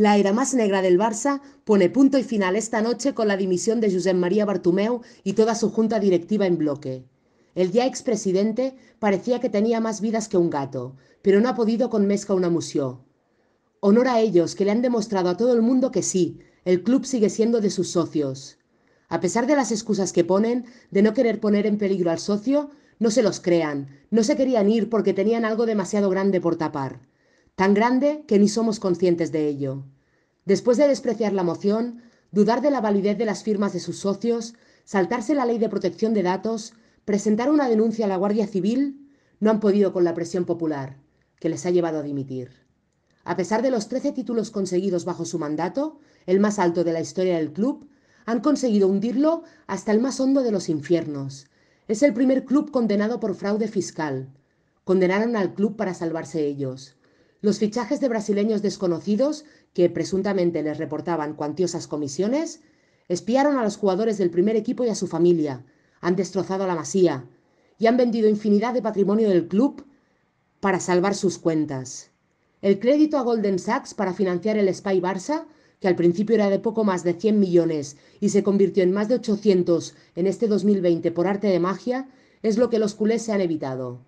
La era más negra del Barça pone punto y final esta noche con la dimisión de Josep María Bartomeu y toda su junta directiva en bloque. El ya expresidente parecía que tenía más vidas que un gato, pero no ha podido con mezcla una museo. Honor a ellos que le han demostrado a todo el mundo que sí, el club sigue siendo de sus socios. A pesar de las excusas que ponen de no querer poner en peligro al socio, no se los crean, no se querían ir porque tenían algo demasiado grande por tapar tan grande que ni somos conscientes de ello. Después de despreciar la moción, dudar de la validez de las firmas de sus socios, saltarse la ley de protección de datos, presentar una denuncia a la Guardia Civil, no han podido con la presión popular, que les ha llevado a dimitir. A pesar de los 13 títulos conseguidos bajo su mandato, el más alto de la historia del club, han conseguido hundirlo hasta el más hondo de los infiernos. Es el primer club condenado por fraude fiscal. Condenaron al club para salvarse ellos. Los fichajes de brasileños desconocidos, que presuntamente les reportaban cuantiosas comisiones, espiaron a los jugadores del primer equipo y a su familia, han destrozado la masía y han vendido infinidad de patrimonio del club para salvar sus cuentas. El crédito a Golden Sachs para financiar el Spy Barça, que al principio era de poco más de 100 millones y se convirtió en más de 800 en este 2020 por arte de magia, es lo que los culés se han evitado.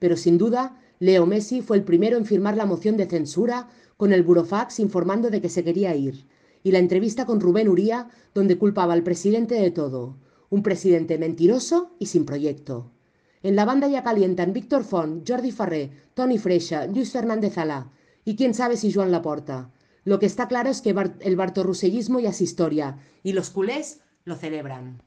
Pero sin duda, Leo Messi fue el primero en firmar la moción de censura con el burofax informando de que se quería ir, y la entrevista con Rubén Uría, donde culpaba al presidente de todo, un presidente mentiroso y sin proyecto. En la banda ya calientan Víctor Font, Jordi Farré, Tony Freixa, Luis Fernández Alá y quién sabe si Joan Laporta. Lo que está claro es que el bartorrusellismo ya es historia y los culés lo celebran.